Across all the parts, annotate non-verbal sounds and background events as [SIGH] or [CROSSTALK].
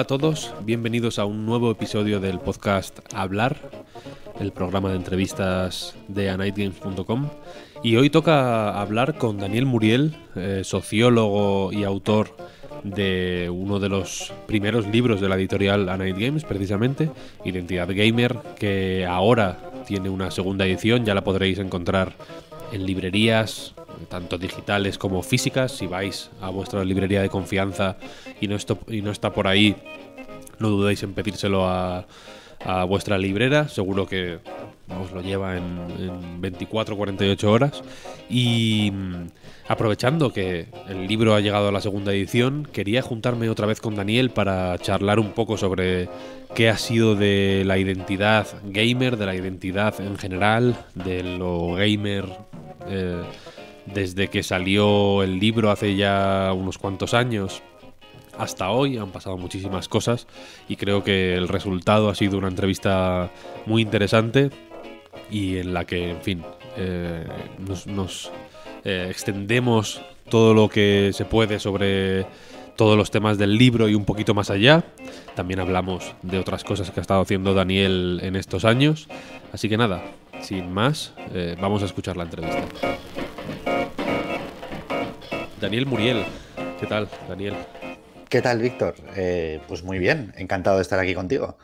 a todos, bienvenidos a un nuevo episodio del podcast Hablar, el programa de entrevistas de anightgames.com. Y hoy toca hablar con Daniel Muriel, eh, sociólogo y autor de uno de los primeros libros de la editorial A precisamente, Identidad Gamer, que ahora tiene una segunda edición, ya la podréis encontrar en librerías, tanto digitales como físicas. Si vais a vuestra librería de confianza y no, esto, y no está por ahí, no dudéis en pedírselo a, vuestra librera. Seguro que os lo lleva en, 24 48 horas. Y mm, aprovechando que el libro ha llegado a la segunda edición, quería juntarme otra vez con Daniel para charlar un poco sobre qué ha sido de la identidad gamer, de la identidad en general, de lo gamer. Eh, desde que salió el libro hace ya unos cuantos años hasta hoy, han pasado muchísimas cosas y creo que el resultado ha sido una entrevista muy interesante y en la que, en fin, eh, nos, eh, extendemos todo lo que se puede sobre todos los temas del libro y un poquito más allá. También hablamos de otras cosas que ha estado haciendo Daniel en estos años. Así que nada, sin más, eh, vamos a escuchar la entrevista. Daniel Muriel. ¿Qué tal, Daniel? ¿Qué tal, Víctor? Eh, pues muy bien, encantado de estar aquí contigo.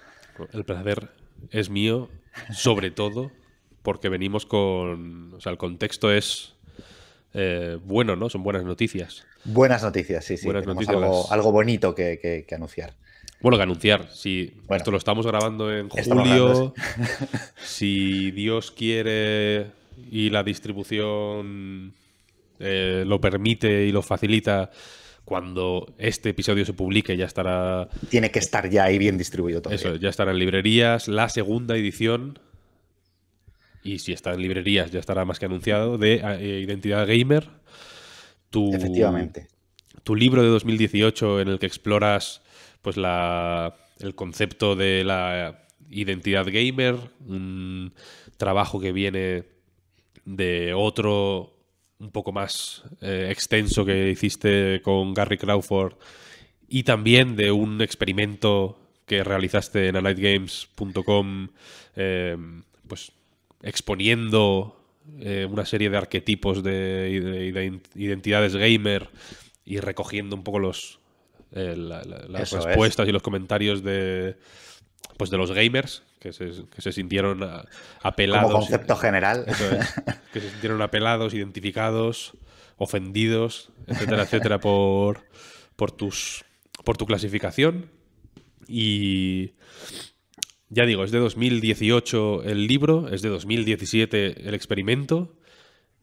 El placer es mío, sobre todo porque venimos con... O sea, el contexto es eh, bueno, ¿no? Son buenas noticias. Buenas noticias, sí, sí. Algo, bonito que, anunciar. Bueno, que anunciar. Sí. bueno, esto lo estamos grabando en julio, si Dios quiere y la distribución eh, lo permite y lo facilita cuando este episodio se publique ya estará... Tiene que estar ya ahí bien distribuido todo. Eso, ya estará en librerías, la segunda edición, y si está en librerías ya estará más que anunciado, de eh, Identidad Gamer. Tu, Efectivamente. Tu libro de 2018 en el que exploras pues la, el concepto de la identidad gamer, un trabajo que viene de otro un poco más eh, extenso que hiciste con Gary Crawford y también de un experimento que realizaste en alightgames.com, eh, pues exponiendo eh, una serie de arquetipos de, identidades gamer y recogiendo un poco los, las respuestas y los comentarios de, pues de los gamers que se, sintieron apelados. Como concepto general. que se sintieron apelados, identificados, ofendidos, etcétera, etcétera, por, por, tus, por tu clasificación. Y ya digo, es de 2018 el libro, es de 2017 el experimento.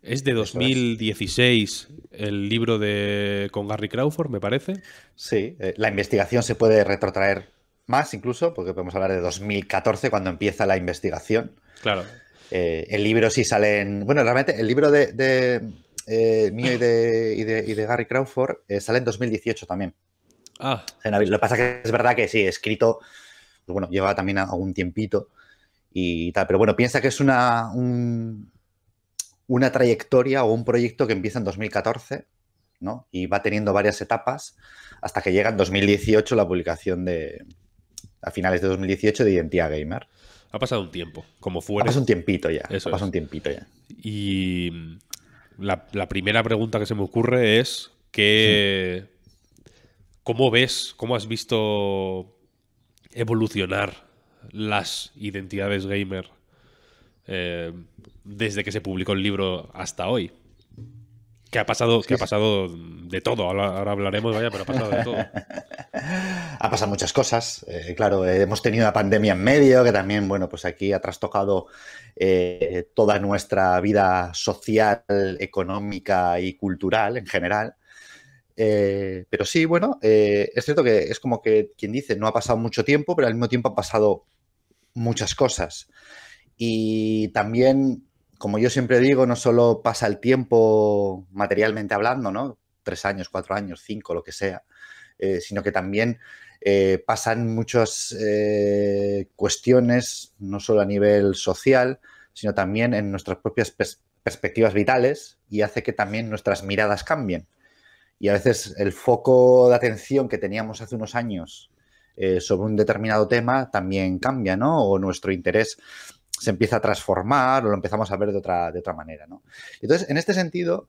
Es de 2016 el libro de con Gary Crawford, me parece. Sí, eh, la investigación se puede retrotraer más incluso, porque podemos hablar de 2014 cuando empieza la investigación. Claro. Eh, el libro sí sale en. Bueno, realmente el libro de, eh, mío y de, y, de, Gary Crawford eh, sale en 2018 también. Ah. Lo que pasa que es verdad que sí, escrito, pues bueno, lleva también algún tiempito y tal. Pero bueno, piensa que es una, una trayectoria o un proyecto que empieza en 2014 ¿no? y va teniendo varias etapas hasta que llega en 2018 la publicación de, a finales de 2018 de Identidad Gamer. Ha pasado un tiempo, como fuera. Ha un tiempito ya. Eso ha un tiempito ya. Y mm, la, primera pregunta que se me ocurre es que, ¿cómo ves, cómo has visto evolucionar las identidades gamer eh, desde que se publicó el libro hasta hoy? Que ha pasado, ha pasado de todo. Ahora, ahora hablaremos, vaya, pero ha pasado de todo. [LAUGHS] Ha pasado muchas cosas. Eh, claro, eh, hemos tenido la pandemia en medio, que también, bueno, pues aquí ha trastocado eh, toda nuestra vida social, económica y cultural en general. pero sí, bueno, es cierto que es como que quien dice, no ha pasado mucho tiempo, pero al mismo tiempo han pasado muchas cosas. Y también, como yo siempre digo, no solo pasa el tiempo materialmente hablando, ¿no? Tres años, cuatro años, cinco, lo que sea, sino que también eh, pasan muchas eh, cuestiones, no solo a nivel social, sino también en nuestras propias perspectivas vitales y hace que también nuestras miradas cambien. Y a veces el foco de atención que teníamos hace unos años eh, sobre un determinado tema también cambia, ¿no? O nuestro interés se empieza a transformar o lo empezamos a ver de otra, de otra manera, ¿no? Entonces, en este sentido,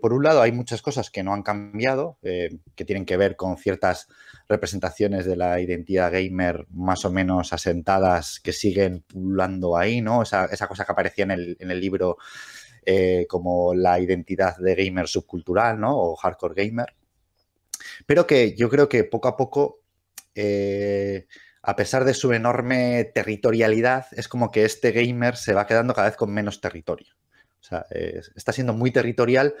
por un lado, hay muchas cosas que no han cambiado, que tienen que ver con ciertas representaciones de la identidad gamer más o menos asentadas que siguen pulando ahí, ¿no? Esa, cosa que aparecía en el, libro eh, como la identidad de gamer subcultural, ¿no? O hardcore gamer. Pero que yo creo que poco a poco, eh, a pesar de su enorme territorialidad, es como que este gamer se va quedando cada vez con menos territorio. O sea, eh, está siendo muy territorial,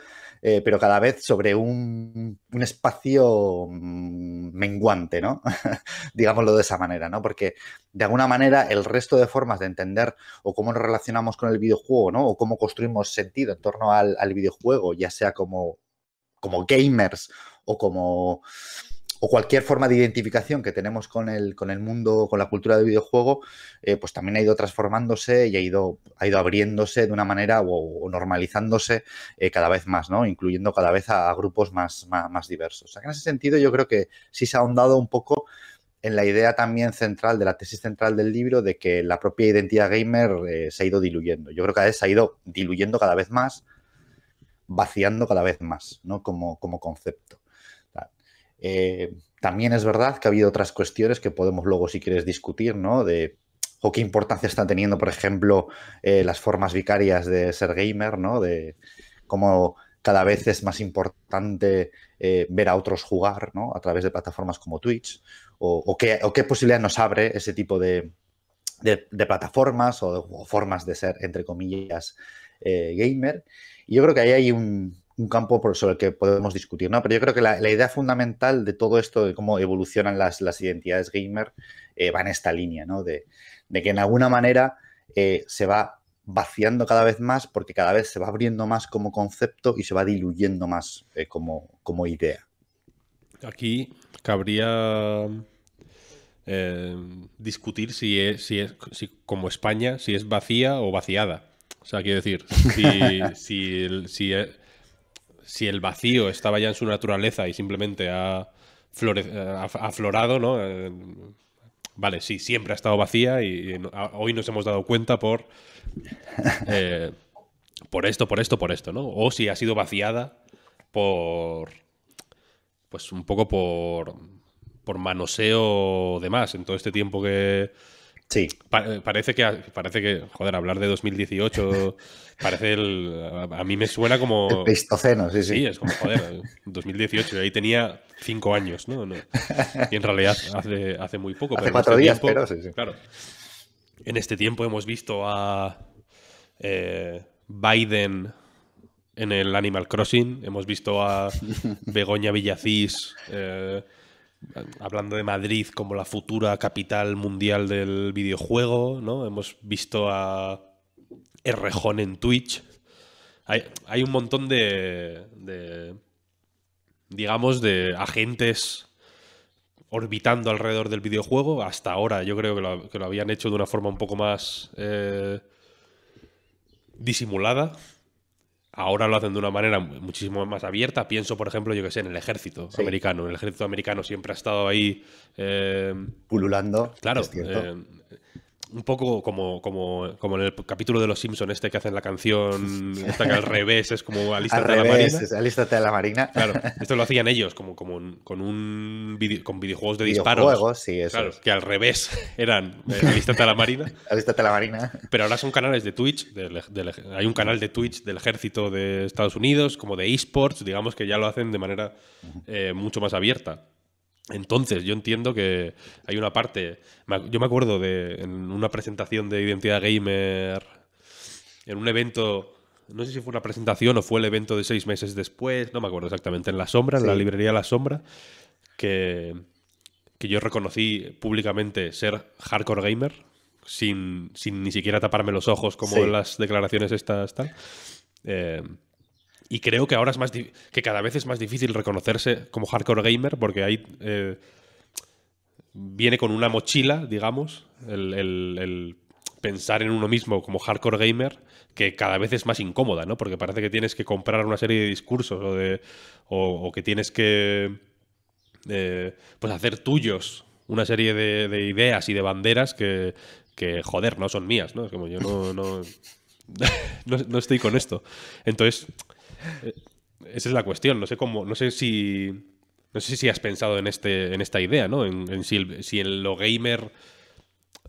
eh, pero cada vez sobre un, espacio mm, menguante, ¿no? [LAUGHS] Digámoslo de esa manera, ¿no? Porque de alguna manera el resto de formas de entender o cómo nos relacionamos con el videojuego, ¿no? O cómo construimos sentido en torno al, videojuego, ya sea como, como gamers o como o cualquier forma de identificación que tenemos con el, con el mundo, con la cultura del videojuego, eh, pues también ha ido transformándose y ha ido, ha ido abriéndose de una manera o, normalizándose eh, cada vez más, ¿no? Incluyendo cada vez a, grupos más, diversos. O sea, en ese sentido yo creo que sí se ha ahondado un poco en la idea también central de la tesis central del libro de que la propia identidad gamer eh, se ha ido diluyendo. Yo creo que a se ha ido diluyendo cada vez más, vaciando cada vez más, ¿no? Como, como concepto. Eh, también es verdad que ha habido otras cuestiones que podemos luego, si quieres, discutir, ¿no? De o qué importancia están teniendo, por ejemplo, eh, las formas vicarias de ser gamer, ¿no? De cómo cada vez es más importante eh, ver a otros jugar, ¿no? A través de plataformas como Twitch, o, qué, posibilidad nos abre ese tipo de, plataformas o, o, formas de ser, entre comillas, gamer. Y yo creo que ahí hay un, un campo sobre el que podemos discutir, ¿no? Pero yo creo que la, idea fundamental de todo esto, de cómo evolucionan las, identidades gamer, eh, va en esta línea, ¿no? De, que en alguna manera eh, se va vaciando cada vez más porque cada vez se va abriendo más como concepto y se va diluyendo más eh, como, como idea. Aquí cabría discutir e, si es, si es como España, si es vacía o vaciada. O sea, quiero decir, si, [LAUGHS] si, si, e, si el vacío estaba ya en su naturaleza y simplemente ha, florado, eh, aflorado, ¿no? Eh, vale, sí, siempre ha estado vacía y, hoy nos hemos dado cuenta por, eh, por esto, por esto, por esto, ¿no? O si ha sido vaciada por, pues un poco por, por manoseo de más en todo este tiempo que Sí. Eh, parece que, parece que, joder, hablar de 2018 [LAUGHS] parece el. A, mí me suena como. El sí, sí. Sí, es como, joder, 2018, ahí tenía cinco años, ¿no? Y en realidad hace, muy poco. Hace cuatro este días, pero sí, sí. Claro. En este tiempo hemos visto a eh, Biden en el Animal Crossing, hemos visto a [LAUGHS] Begoña Villacís. Eh, hablando de Madrid como la futura capital mundial del videojuego, ¿no? Hemos visto a Errejón en Twitch. Hay, un montón de, digamos, de agentes orbitando alrededor del videojuego. Hasta ahora yo creo que lo, habían hecho de una forma un poco más eh, disimulada, Ahora lo hacen de una manera muchísimo más abierta. Pienso, por ejemplo, yo que sé, en el ejército americano. El ejército americano siempre ha estado ahí. Eh, Pululando. Claro. Es cierto. Eh, un poco como, como, como en el capítulo de Los Simpson este que hacen la canción esta que al revés es como [LAUGHS] alístate a la marina. marina. Claro, [LAUGHS] esto lo hacían ellos como, como con un con videojuegos de disparos. claro, que al revés [LAUGHS] eran eh, a la marina. alístate a la marina. Pero ahora son canales de Twitch, hay un canal de Twitch del ejército de Estados Unidos, como de esports, digamos que ya lo hacen de manera eh, mucho más abierta. Entonces, yo entiendo que hay una parte. Yo me acuerdo de en una presentación de Identidad Gamer, en un evento. No sé si fue una presentación o fue el evento de seis meses después, no me acuerdo exactamente. En La Sombra, en la librería La Sombra, que, que yo reconocí públicamente ser hardcore gamer, sin, ni siquiera taparme los ojos, como en las declaraciones estas, tal. Eh, y creo que ahora es más que cada vez es más difícil reconocerse como hardcore gamer porque ahí eh, viene con una mochila, digamos, el, pensar en uno mismo como hardcore gamer que cada vez es más incómoda, ¿no? Porque parece que tienes que comprar una serie de discursos o, de, o, que tienes que eh, pues hacer tuyos una serie de, ideas y de banderas que, joder, no son mías, ¿no? Es como yo no, no [LAUGHS] estoy con esto. Entonces esa es la cuestión. No sé cómo, no sé si. No sé si has pensado en, este, en esta idea, ¿no? En, si, lo gamer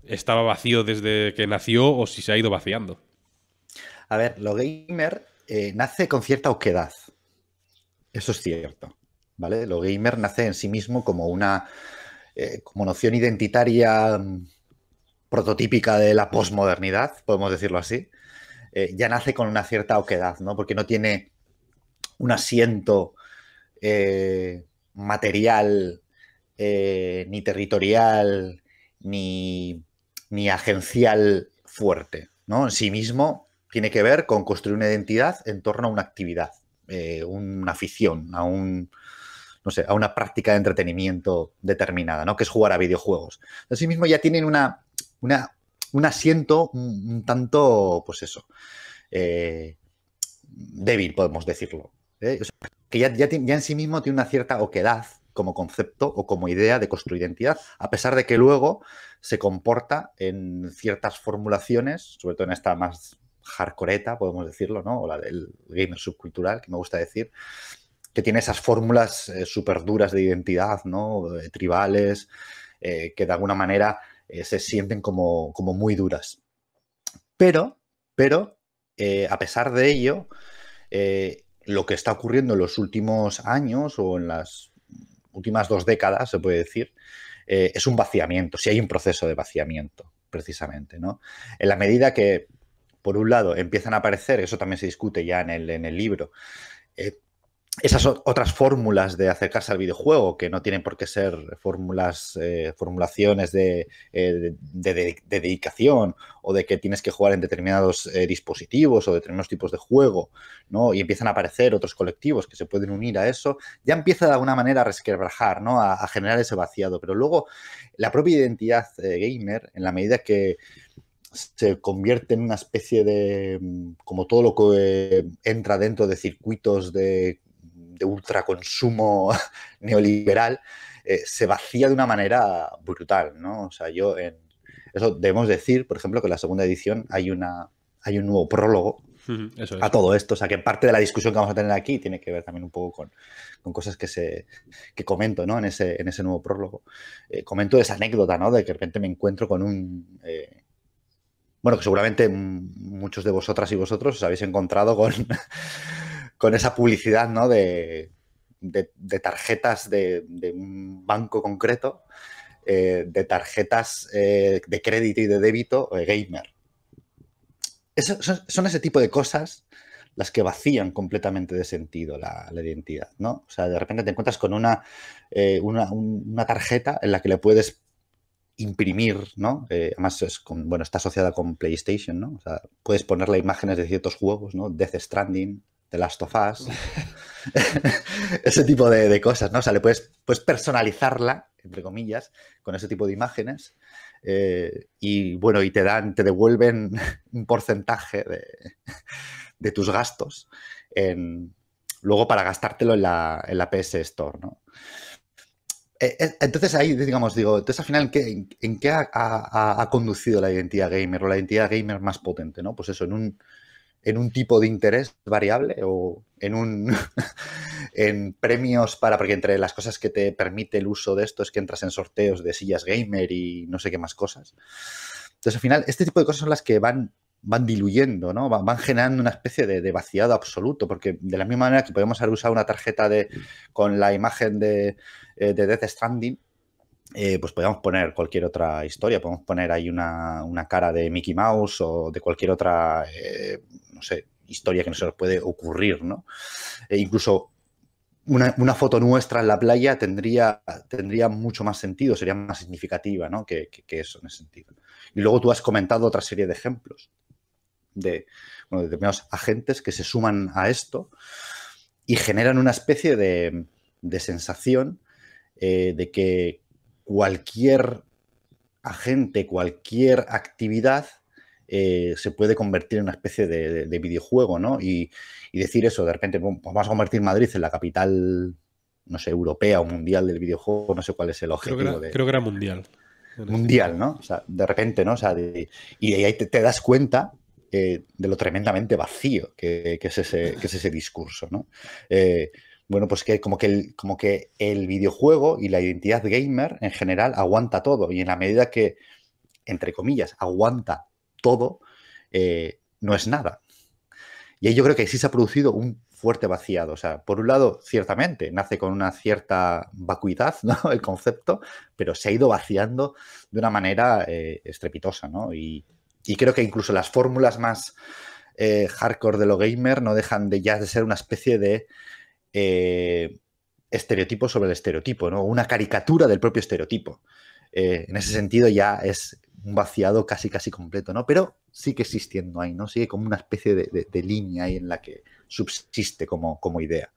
estaba vacío desde que nació o si se ha ido vaciando. A ver, lo gamer eh, nace con cierta oquedad. Eso es cierto. ¿Vale? Lo gamer nace en sí mismo como una eh, como noción identitaria mm, prototípica de la posmodernidad, podemos decirlo así. Eh, ya nace con una cierta oquedad, ¿no? Porque no tiene un asiento eh, material, eh, ni territorial, ni, agencial fuerte. ¿no? En sí mismo tiene que ver con construir una identidad en torno a una actividad, eh, una afición, a un, no sé, a una práctica de entretenimiento determinada, ¿no? Que es jugar a videojuegos. mismo ya tienen una, un asiento un, tanto, pues eso, débil, podemos decirlo. ¿eh? que ya, ya, ya en sí mismo tiene una cierta oquedad como concepto o como idea de construir identidad, a pesar de que luego se comporta en ciertas formulaciones, sobre todo en esta más hardcoreta, podemos decirlo, ¿no? O la del gamer subcultural, que me gusta decir, que tiene esas fórmulas eh, súper duras de identidad, ¿no? Eh, tribales, que de alguna manera se sienten como, como, muy duras. Pero, pero, a pesar de ello, lo que está ocurriendo en los últimos años o en las últimas dos décadas, se puede decir, eh, es un vaciamiento, si hay un proceso de vaciamiento, precisamente. ¿no? En la medida que, por un lado, empiezan a aparecer, eso también se discute ya en el, en el libro, eh, esas otras fórmulas de acercarse al videojuego, que no tienen por qué ser fórmulas, eh, formulaciones eh, de, dedicación o de que tienes que jugar en determinados eh, dispositivos o determinados tipos de juego, ¿no? Y empiezan a aparecer otros colectivos que se pueden unir a eso, ya empieza de alguna manera a resquebrajar, ¿no? A, a generar ese vaciado. Pero luego la propia identidad gamer, en la medida que se convierte en una especie de, mm, como todo lo que entra dentro de circuitos de de ultraconsumo [LAUGHS] neoliberal, eh, se vacía de una manera brutal, ¿no? O sea, yo en... Eso debemos decir, por ejemplo, que en la segunda edición hay, una, hay un nuevo prólogo a todo esto. O sea, que parte de la discusión que vamos a tener aquí tiene que ver también un poco con, cosas que, se, que comento ¿no? en, ese, en ese nuevo prólogo. Eh, comento esa anécdota, ¿no? De que de repente me encuentro con un... Eh, bueno, que seguramente muchos de vosotras y vosotros os habéis encontrado con, con esa publicidad ¿no? de, tarjetas de, un banco concreto, eh, de tarjetas eh, de crédito y de débito de eh, gamer. son, ese tipo de cosas las que vacían completamente de sentido la, identidad, ¿no? O sea, de repente te encuentras con una, una, tarjeta en la que le puedes imprimir, ¿no? además, bueno, está asociada con PlayStation, ¿no? O sea, puedes ponerle imágenes de ciertos juegos, ¿no? Death Stranding, las tofás, [LAUGHS] ese tipo de, cosas, ¿no? O sea, le puedes, personalizarla, entre comillas, con ese tipo de imágenes. Eh, y bueno, y te dan, te devuelven [LAUGHS] un porcentaje [LAUGHS] de, tus gastos en, luego para gastártelo en la, en la PS Store, ¿no? Eh, eh, entonces ahí, digamos, digo, entonces al final, ¿en qué, en qué ha, conducido la identidad gamer o la identidad gamer más potente, no? Pues eso, en un, en un tipo de interés variable o en un [LAUGHS] en premios para porque entre las cosas que te permite el uso de esto es que entras en sorteos de sillas gamer y no sé qué más cosas. Entonces, al final, este tipo de cosas son las que van van diluyendo, ¿no? Van, generando una especie de, vaciado absoluto, porque de la misma manera que podemos haber usado una tarjeta de, con la imagen de, eh, de Death Stranding, eh, pues podemos poner cualquier otra historia, podemos poner ahí una, cara de Mickey Mouse o de cualquier otra, eh, historia que nos puede ocurrir, ¿no? E incluso una, foto nuestra en la playa tendría, tendría mucho más sentido, sería más significativa que, eso en ese sentido. Y luego tú has comentado otra serie de ejemplos de, determinados agentes que se suman a esto y generan una especie de, sensación eh, de que cualquier agente, cualquier actividad eh, se puede convertir en una especie de, videojuego, ¿no? Y, decir eso, de repente, pues vamos a convertir Madrid en la capital, no sé, europea o mundial del videojuego, no sé cuál es el objetivo. Creo que era, mundial. Mundial, ¿no? O sea, de repente, ¿no? O sea, y ahí te, das cuenta eh, de lo tremendamente vacío que, es ese, que, es ese, discurso, ¿no? Eh, bueno, pues que como que, el, como que el videojuego y la identidad gamer en general aguanta todo y en la medida que, entre comillas, aguanta todo, eh, no es nada. Y ahí yo creo que sí se ha producido un fuerte vaciado. O sea, por un lado, ciertamente, nace con una cierta vacuidad [LAUGHS] ¿no? el concepto, pero se ha ido vaciando de una manera eh, estrepitosa. ¿no? Y, creo que incluso las fórmulas más eh, hardcore de lo gamer no dejan de ya de ser una especie de eh, estereotipo sobre el estereotipo, ¿no? Una caricatura del propio estereotipo. Eh, en ese sentido ya es un vaciado casi casi completo, ¿no? Pero sigue existiendo ahí, ¿no? Sigue como una especie de, línea ahí en la que subsiste como, como idea.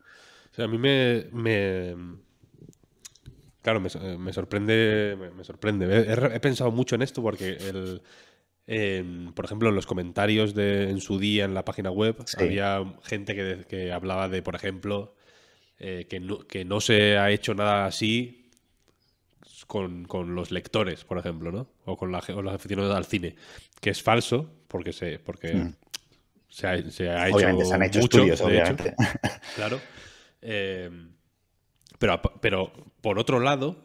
a mí me... Claro, me, sorprende, me, sorprende. He, pensado mucho en esto porque, el, por ejemplo, en los comentarios de, en su día en la página web había gente que, que hablaba de, por ejemplo, eh, que, no, que, no, se ha hecho nada así con, los lectores, por ejemplo, ¿no? O con la, los aficionados al cine, que es falso porque se, porque hmm. se, ha, se ha hecho obviamente se han hecho obviamente. [LAUGHS] claro. Eh, pero, pero por otro lado,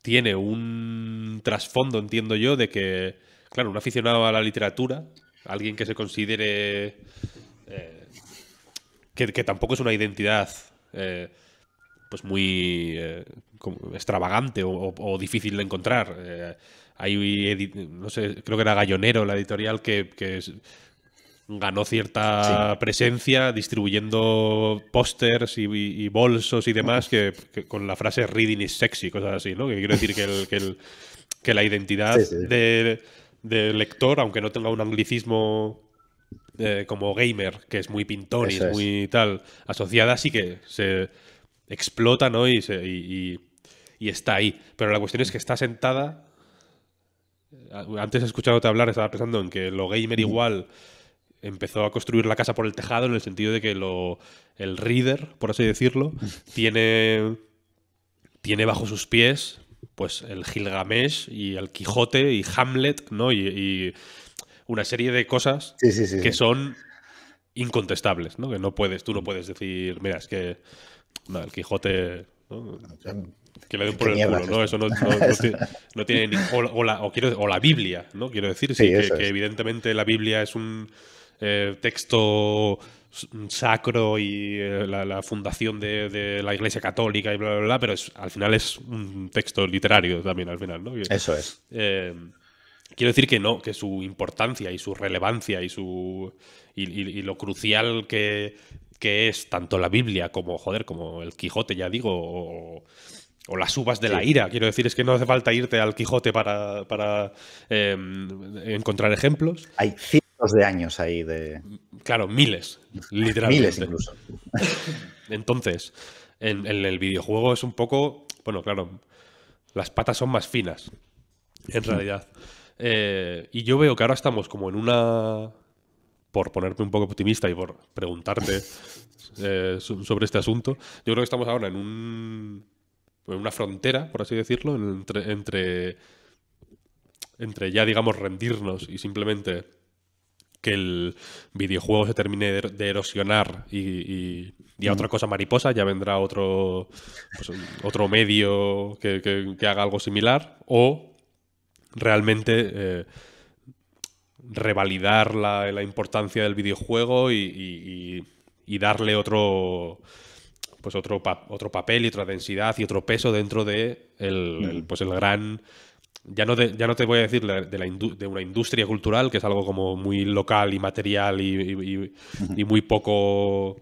tiene un trasfondo, entiendo yo, de que, claro, un aficionado a la literatura, alguien que se considere eh, que, que, tampoco es una identidad eh, pues muy eh, extravagante o, difícil de encontrar. Eh, hay, no sé, creo que era Gallonero la editorial que, ganó cierta presencia distribuyendo pósters y, bolsos y demás que, con la frase reading is sexy, cosas así, ¿no? Que quiero decir que, la identidad del lector, aunque no tenga un anglicismo eh, como gamer, que es muy pintor y muy tal, asociada, sí que se explota, ¿no? Y, está ahí. Pero la cuestión es que está sentada. Eh, antes escuchado te hablar, estaba pensando en que lo gamer igual empezó a construir la casa por el tejado, en el sentido de que lo, el reader, por así decirlo, tiene, tiene bajo sus pies pues el Gilgamesh y el Quijote y Hamlet, ¿no? y, una serie de cosas que son incontestables, ¿no? Que no puedes, tú no mm. puedes decir, mira, es que el Quijote que le den por el culo, ¿no? o, la, la, Biblia, ¿no? Quiero decir, que, evidentemente la Biblia es un eh, texto sacro y eh, la, fundación de, la Iglesia Católica y bla, bla, bla, pero al final es un texto literario también, al final, ¿no? Eso es. Eh, Quiero decir que no, que su importancia y su relevancia y su. y, lo crucial que, es tanto la Biblia como, joder, como el Quijote, ya digo, o, las uvas de la ira. Quiero decir, es que no hace falta irte al Quijote para, em, encontrar ejemplos. Hay cientos de años ahí de. Claro, miles, literalmente. Miles incluso. [LAUGHS] Entonces, en, el videojuego es un poco. Bueno, claro, las patas son más finas, en hmm. realidad. Eh, y yo veo que ahora estamos como en una. Por ponerme un poco optimista y por preguntarte [LAUGHS] eh, sobre este asunto, yo creo que estamos ahora en, un, una frontera, por así decirlo, entre, entre, ya, digamos, rendirnos y simplemente que el videojuego se termine de, erosionar y, y, a otra mm. cosa mariposa, ya vendrá otro, pues, otro medio que, haga algo similar, o realmente eh, revalidar la, importancia del videojuego y, darle otro pues otro, otro papel y otra densidad y otro peso dentro de el, mm. pues el gran ya no, ya no te voy a decir de, una industria cultural, que es algo como muy local y material muy poco.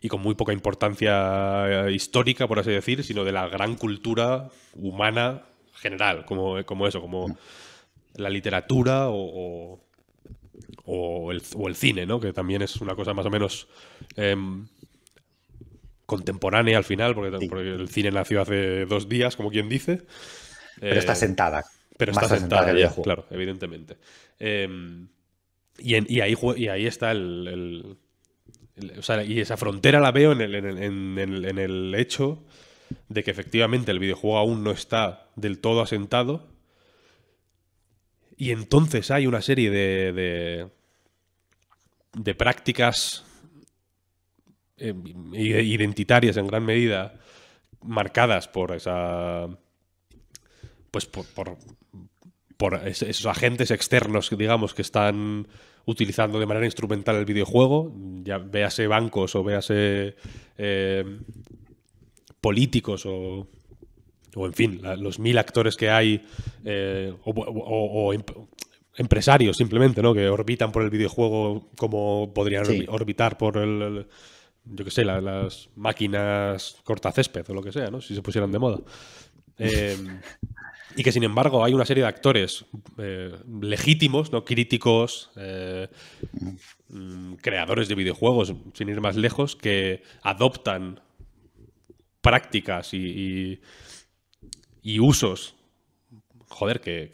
y con muy poca importancia eh, histórica, por así decir, sino de la gran cultura humana general, como, como eso, como mm. la literatura o, o, el, o, el, cine, ¿no? Que también es una cosa más o menos em, contemporánea al final, porque, el cine nació hace dos días, como quien dice. Pero está eh, sentada. Pero está sentada, claro, evidentemente. Em, y, y, ahí, y ahí está el, o sea, y esa frontera la veo en el, en el hecho de que efectivamente el videojuego aún no está del todo asentado. Y entonces hay una serie de, de, prácticas eh, identitarias en gran medida marcadas por esa. Pues por, por, esos agentes externos, digamos, que están utilizando de manera instrumental el videojuego, ya véase bancos o véase eh, políticos o, o en fin, los mil actores que hay eh, o, em, empresarios simplemente, ¿no? Que orbitan por el videojuego como podrían orbitar por el, yo sé, las máquinas cortacésped o lo que sea, ¿no? Si se pusieran de moda. Em, [LAUGHS] y que sin embargo hay una serie de actores eh, legítimos, ¿no? críticos, eh, mm. Mm, creadores de videojuegos, sin ir más lejos, que adoptan prácticas y, y, usos, joder, que,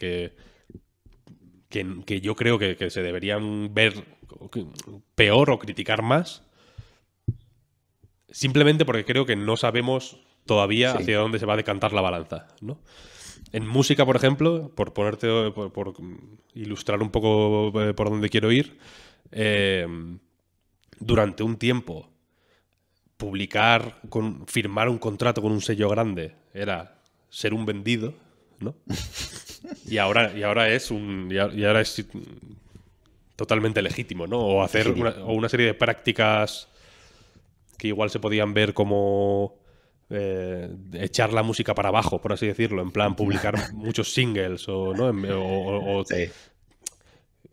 que, yo creo que, se deberían ver peor o criticar más, simplemente porque creo que no sabemos todavía hacia dónde se va a decantar la balanza, En música, por ejemplo, por ponerte, por, ilustrar un poco eh, por dónde quiero ir, eh, durante un tiempo publicar, firmar un contrato con un sello grande era ser un vendido, ¿no? y, ahora, y ahora es un. Y ahora es totalmente legítimo, ¿no? O hacer una, o una serie de prácticas que igual se podían ver como eh, echar la música para abajo, por así decirlo, en plan publicar [LAUGHS] muchos singles o, ¿no?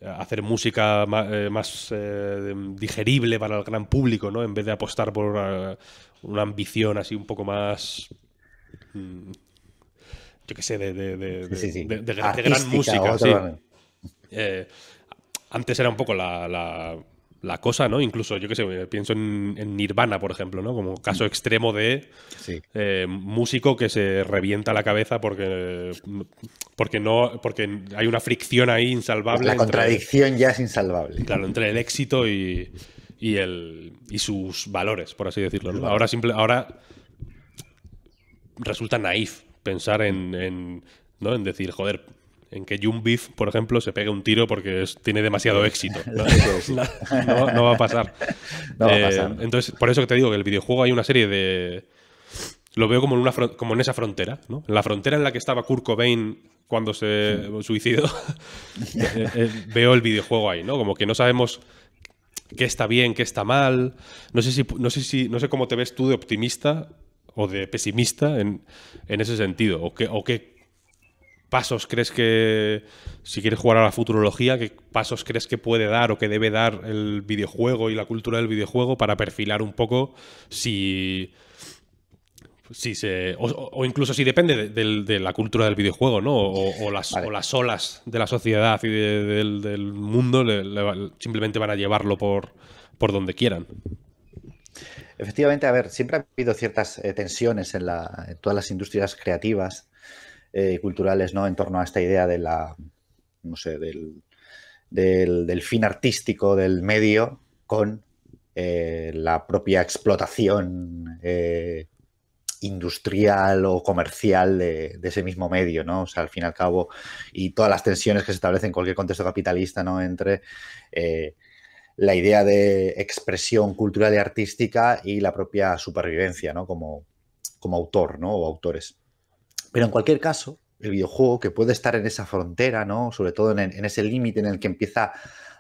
hacer música eh, más, eh, digerible para el gran público, ¿no? En vez de apostar por una, ambición así un poco más... Mm, yo qué sé, de, gran música. Eh, antes era un poco la la cosa, ¿no? Incluso, yo qué sé, eh, pienso en, Nirvana, por ejemplo, ¿no? Como caso mm. extremo de eh, músico que se revienta la cabeza porque, porque no. porque hay una fricción ahí insalvable. La contradicción ya es insalvable. Claro, entre el éxito y, y el, y sus valores, por así decirlo. Ahora simple, ahora resulta naif pensar en, en, ¿no? en decir, joder, en que June Beef, por ejemplo, se pegue un tiro porque tiene demasiado éxito. [LAUGHS] [LAUGHS] ¿no? va a pasar. No va eh, entonces, por eso que te digo que el videojuego hay una serie de. Lo veo como en, como esa frontera, ¿no? La frontera en la que estaba Kurt Cobain cuando se suicidó. [LAUGHS] Eh, eh, veo el videojuego ahí, ¿no? Como que no sabemos qué está bien, qué está mal. No sé si, no sé si, no sé cómo te ves tú de optimista o de pesimista en, ese sentido. O o qué pasos crees que, si quieres jugar a la futurología, qué pasos crees que puede dar o que debe dar el videojuego y la cultura del videojuego para perfilar un poco si... si se, o, incluso si depende de, la cultura del videojuego, ¿no? O, las, o las, olas de la sociedad y del, mundo simplemente van a llevarlo por, por donde quieran. Efectivamente, a ver, siempre ha habido ciertas eh, tensiones en, todas las industrias creativas eh, culturales ¿no? en torno a esta idea de la, del, del fin artístico del medio con eh, la propia explotación eh, industrial o comercial de, ese mismo medio, ¿no? O sea, al fin y al cabo, y todas las tensiones que se establecen en cualquier contexto capitalista, ¿no? Entre la idea de expresión cultural y artística y la propia supervivencia, ¿no? Como, como autor, ¿no? O autores. Pero en cualquier caso, el videojuego que puede estar en esa frontera, ¿no? Sobre todo en, ese límite en el que empieza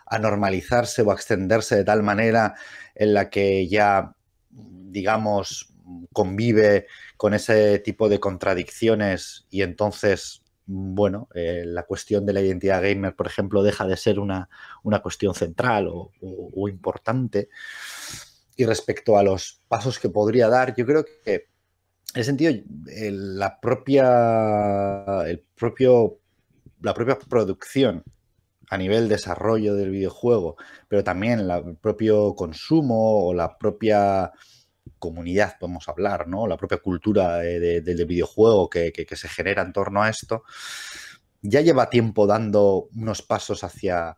a normalizarse o a extenderse de tal manera en la que ya, digamos, convive con ese tipo de contradicciones y entonces, bueno, eh, la cuestión de la identidad gamer, por ejemplo, deja de ser una, una cuestión central o, o importante. Y respecto a los pasos que podría dar, yo creo que en el sentido, la propia, el propio, la propia producción a nivel desarrollo del videojuego, pero también el propio consumo o la propia comunidad, podemos hablar, ¿no? La propia cultura del videojuego que, que se genera en torno a esto, ya lleva tiempo dando unos pasos hacia,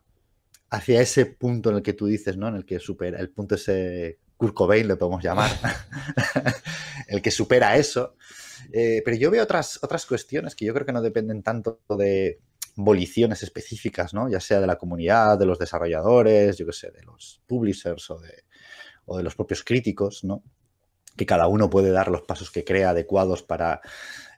hacia ese punto en el que tú dices, ¿no? En el que supera, el punto ese Kurt le podemos llamar, [LAUGHS] el que supera eso. Eh, pero yo veo otras, otras cuestiones que yo creo que no dependen tanto de voliciones específicas, ¿no? ya sea de la comunidad, de los desarrolladores, yo qué sé, de los publishers o de, o de los propios críticos, ¿no? que cada uno puede dar los pasos que crea adecuados para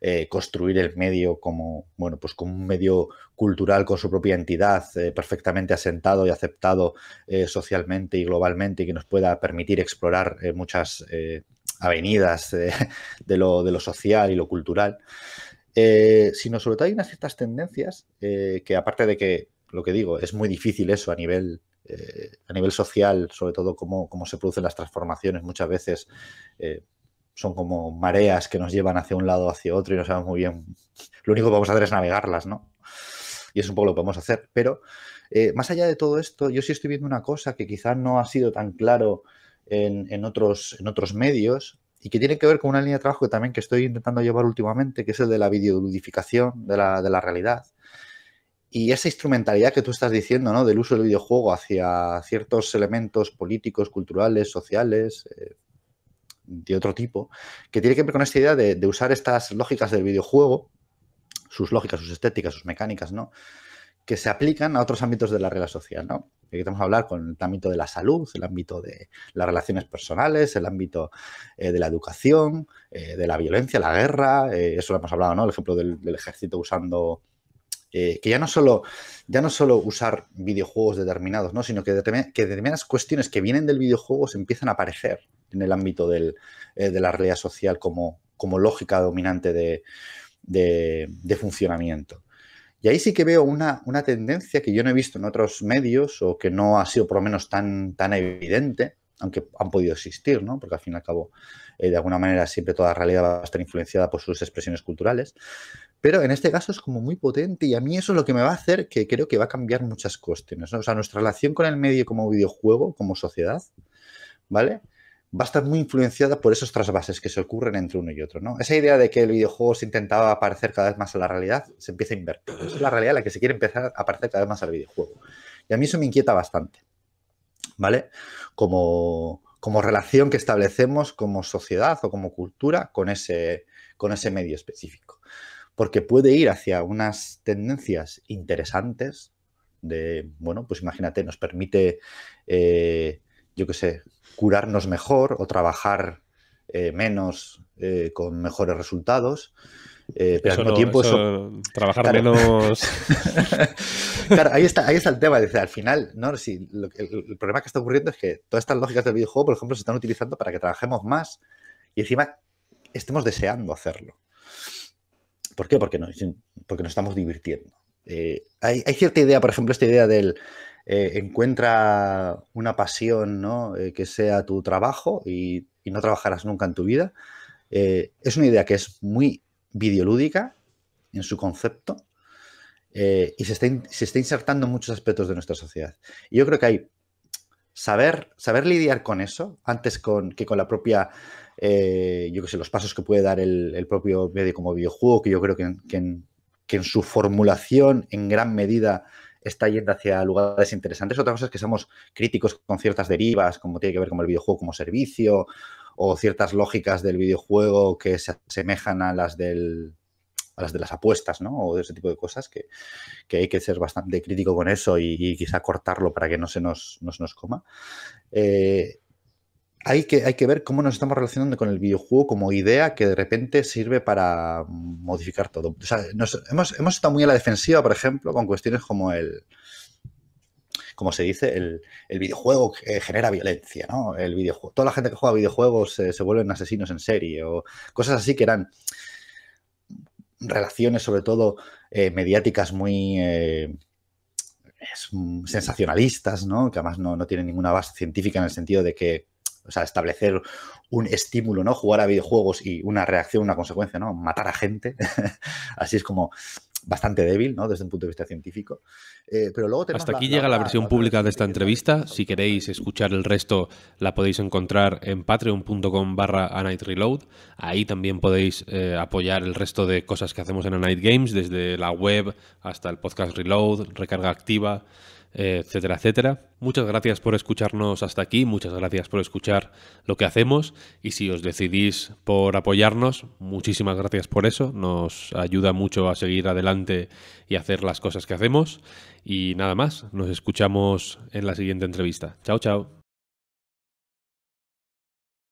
eh, construir el medio como, bueno, pues como un medio cultural con su propia entidad, eh, perfectamente asentado y aceptado eh, socialmente y globalmente, y que nos pueda permitir explorar muchas avenidas [LAUGHS] de lo, de, lo, social y lo cultural. sino sobre todo hay unas ciertas tendencias que aparte de que lo que digo, es muy difícil eso a nivel eh, a nivel social, sobre todo cómo, se producen las transformaciones muchas veces. Eh, son como mareas que nos llevan hacia un lado o hacia otro y no sabemos muy bien. [LAUGHS] Lo único que vamos a hacer es navegarlas, ¿no? Y es un poco lo que vamos a hacer. Pero eh, más allá de todo esto, yo sí estoy viendo una cosa que quizás no ha sido tan claro en, otros, en otros medios y que tiene que ver con una línea de trabajo que también que estoy intentando llevar últimamente, que es el de la videoludificación de la, de la realidad. Y esa instrumentalidad que tú estás diciendo, ¿no? Del uso del videojuego hacia ciertos elementos políticos, culturales, sociales, eh, de otro tipo, que tiene que ver con esta idea de, usar estas lógicas del videojuego, sus lógicas, sus estéticas, sus mecánicas, ¿no? Que se aplican a otros ámbitos de la realidad social, ¿no? Aquí tenemos que hablar con el ámbito de la salud, el ámbito de las relaciones personales, el ámbito eh, de la educación, eh, de la violencia, la guerra, eso lo hemos hablado, ¿no? El ejemplo del ejército usando eh, que ya no solo, ya no solo usar videojuegos determinados, ¿no? sino que, determinadas cuestiones que vienen del videojuego se empiezan a aparecer en el ámbito eh, de la realidad social como, lógica dominante de, funcionamiento. Y ahí sí que veo una, tendencia que yo no he visto en otros medios o que no ha sido por lo menos tan evidente, aunque han podido existir, ¿no? Porque al fin y al cabo, eh, de alguna manera, siempre toda realidad va a estar influenciada por sus expresiones culturales. Pero en este caso es como muy potente y a mí eso es lo que me va a hacer que creo que va a cambiar muchas cuestiones. ¿no? O sea, nuestra relación con el medio como videojuego, como sociedad, ¿vale? Va a estar muy influenciada por esos trasvases que se ocurren entre uno y otro, ¿no? Esa idea de que el videojuego se intentaba parecer cada vez más a la realidad se empieza a invertir. Es la realidad la que se quiere empezar a parecer cada vez más al videojuego. Y a mí eso me inquieta bastante. ¿vale? Como, relación que establecemos como sociedad o como cultura con ese, medio específico. Porque puede ir hacia unas tendencias interesantes de, bueno, pues imagínate, nos permite, eh, yo qué sé, curarnos mejor o trabajar eh, menos eh, con mejores resultados, eh, pero tiempo eso... Trabajar menos... [LAUGHS] claro, ahí está, ahí el tema. Dice, al final, no, si el, problema que está ocurriendo es que todas estas lógicas del videojuego, por ejemplo, se están utilizando para que trabajemos más y encima estemos deseando hacerlo. ¿Por qué? Porque no porque no estamos divirtiendo. Eh, hay, cierta idea, por ejemplo, esta idea del... Eh, encuentra una pasión que sea tu trabajo y, no trabajarás nunca en tu vida. es una idea que es muy videolúdica en su concepto eh, y se está, insertando muchos aspectos de nuestra sociedad. Y yo creo que hay saber, saber lidiar con eso antes con, que con la propia, eh, yo qué sé, los pasos que puede dar el, propio medio como videojuego, que yo creo que, en, su formulación en gran medida está yendo hacia lugares interesantes. Otra cosa es que somos críticos con ciertas derivas, como tiene que ver con el videojuego como servicio o ciertas lógicas del videojuego que se asemejan a las del, las de las apuestas, ¿no? O de ese tipo de cosas, que, hay que ser bastante crítico con eso y, quizá cortarlo para que no se nos, coma. Eh, hay, que, ver cómo nos estamos relacionando con el videojuego como idea que de repente sirve para modificar todo. nos, hemos estado muy a la defensiva, por ejemplo, con cuestiones como el, como se dice, el, el videojuego que eh, genera violencia, ¿no? El videojuego, toda la gente que juega videojuegos eh, se vuelven asesinos en serie o cosas así que eran relaciones sobre todo eh, mediáticas muy mm, sensacionalistas, ¿no? Que además no, no tienen ninguna base científica en el sentido de que o sea, establecer un estímulo, ¿no? Jugar a videojuegos y una reacción, una consecuencia, ¿no? Matar a gente. [LAUGHS] Así es como bastante débil, ¿no? Desde un punto de vista científico. Eh, pero luego Hasta aquí llega la, versión pública de esta entrevista. Si queréis escuchar el resto, la podéis encontrar en patreon.com barra Reload. Ahí también podéis eh, apoyar el resto de cosas que hacemos en Anite Games, desde la web hasta el podcast Reload, recarga activa etcétera, etcétera. Muchas gracias por escucharnos hasta aquí, muchas gracias por escuchar lo que hacemos y si os decidís por apoyarnos, muchísimas gracias por eso, nos ayuda mucho a seguir adelante y hacer las cosas que hacemos y nada más, nos escuchamos en la siguiente entrevista. Chao, chao.